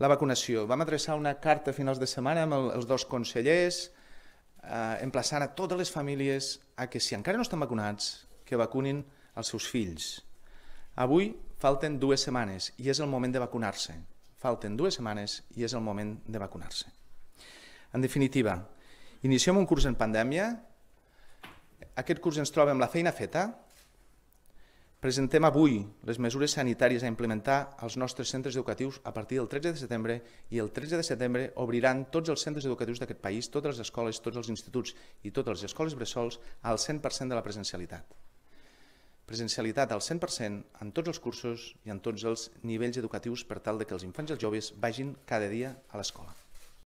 la vacunació. Vam adreçar una carta a finals de setmana amb els dos consellers, eh, emplaçant a totes les famílies a que si encara no estan vacunats, que vacunin els seus fills. Avui falten dues setmanes i és el moment de vacunar-se. Falten dues setmanes i és el moment de vacunar-se. En definitiva, iniciem un curs en pandèmia. Aquest curs ens troba amb la feina feta, Presentem avui les mesures sanitàries a implementar als nostres centres educatius a partir del 13 de setembre i el 13 de setembre obriran tots els centres educatius d'aquest país, totes les escoles, tots els instituts i totes les escoles bressols al 100% de la presencialitat. Presencialitat al 100% en tots els cursos i en tots els nivells educatius per tal que els infants i els joves vagin cada dia a l'escola.